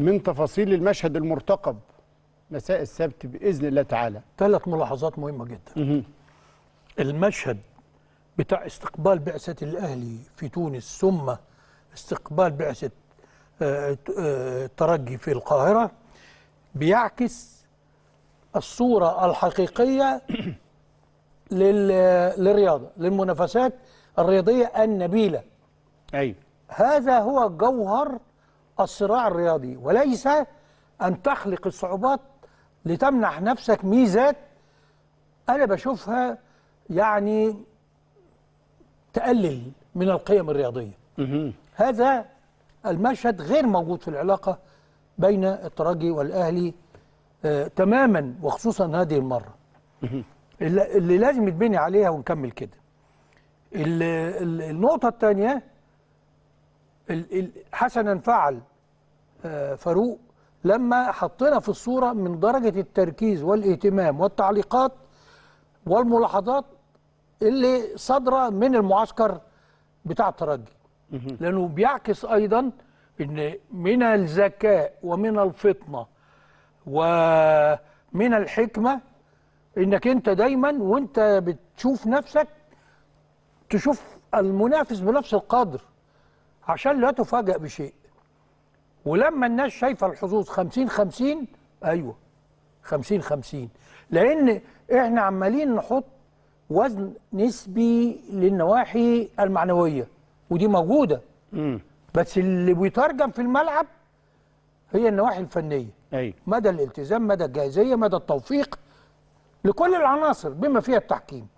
من تفاصيل المشهد المرتقب مساء السبت باذن الله تعالى ثلاث ملاحظات مهمه جدا المشهد بتاع استقبال بعثه الاهلي في تونس ثم استقبال بعثه الترجي آه، آه، في القاهره بيعكس الصوره الحقيقيه للرياضه للمنافسات الرياضيه النبيله ايوه هذا هو جوهر الصراع الرياضي وليس أن تخلق الصعوبات لتمنح نفسك ميزات أنا بشوفها يعني تقلل من القيم الرياضية هذا المشهد غير موجود في العلاقة بين الترجي والأهلي آه تماما وخصوصا هذه المرة اللي لازم يتبني عليها ونكمل كده النقطة الثانية حسنا فعل فاروق لما حطينا في الصورة من درجة التركيز والاهتمام والتعليقات والملاحظات اللي صادرة من المعسكر بتاع الترجي لأنه بيعكس أيضا أن من الذكاء ومن الفطنة ومن الحكمة أنك أنت دايما وأنت بتشوف نفسك تشوف المنافس بنفس القدر عشان لا تفاجئ بشيء ولما الناس شايفه الحظوظ 50 50 ايوه 50 50 لان احنا عمالين نحط وزن نسبي للنواحي المعنويه ودي موجوده مم. بس اللي بيترجم في الملعب هي النواحي الفنيه أي. مدى الالتزام مدى الجاهزيه مدى التوفيق لكل العناصر بما فيها التحكيم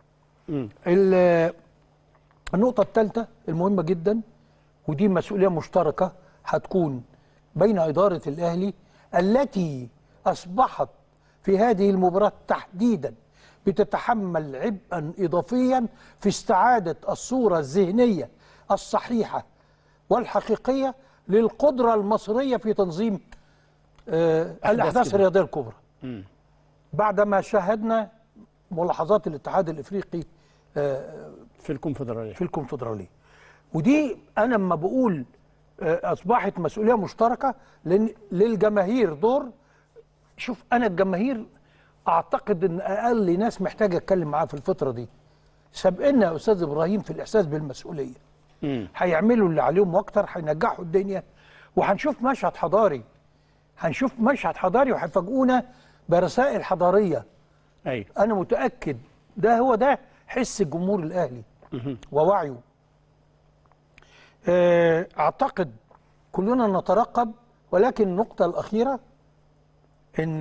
النقطه الثالثه المهمه جدا ودي مسؤوليه مشتركه هتكون بين إدارة الأهلي التي أصبحت في هذه المباراة تحديدا بتتحمل عبئا إضافيا في استعادة الصورة الذهنية الصحيحة والحقيقية للقدرة المصرية في تنظيم آه، الأحداث الرياضية الكبرى بعدما شاهدنا ملاحظات الاتحاد الإفريقي آه، في الكونفدرالية في الكونفدرالية ودي أنا لما بقول آه، اصبحت مسؤوليه مشتركه لان للجماهير دور شوف انا الجماهير اعتقد ان اقل ناس محتاجه اتكلم معاها في الفتره دي سابقنا يا استاذ ابراهيم في الاحساس بالمسؤوليه هيعملوا اللي عليهم واكتر هينجحوا الدنيا وهنشوف مشهد حضاري هنشوف مشهد حضاري وهيفاجئونا برسائل حضاريه ايوه انا متاكد ده هو ده حس الجمهور الاهلي ووعيه آه، أعتقد كلنا نترقب ولكن النقطة الأخيرة إن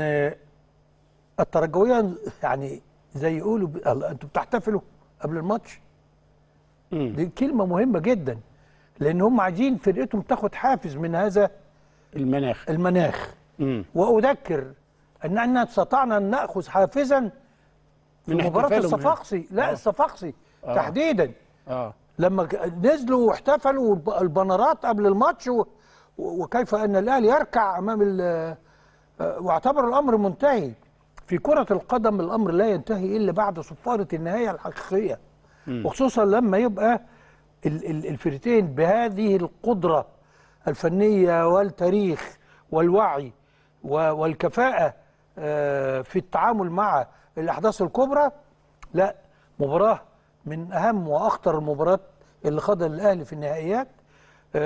الترجوية يعني زي يقولوا أنتوا بتحتفلوا قبل الماتش دي كلمة مهمة جدا لأن هم عايزين فرقتهم تاخد حافز من هذا المناخ المناخ وأذكر أننا استطعنا أن نأخذ حافزا من مباراة الصفاقسي لا آه. الصفاقسي آه. تحديدا آه. لما نزلوا واحتفلوا البنرات قبل الماتش وكيف ان الاهلي يركع امام آه، واعتبر الامر منتهي في كرة القدم الامر لا ينتهي الا بعد صفارة النهاية الحقيقية وخصوصا لما يبقى الفرقتين بهذه القدرة الفنية والتاريخ والوعي والكفاءة آه، في التعامل مع الأحداث الكبرى لا مباراة من أهم وأخطر المباريات اللي خاضها الأهلي في النهائيات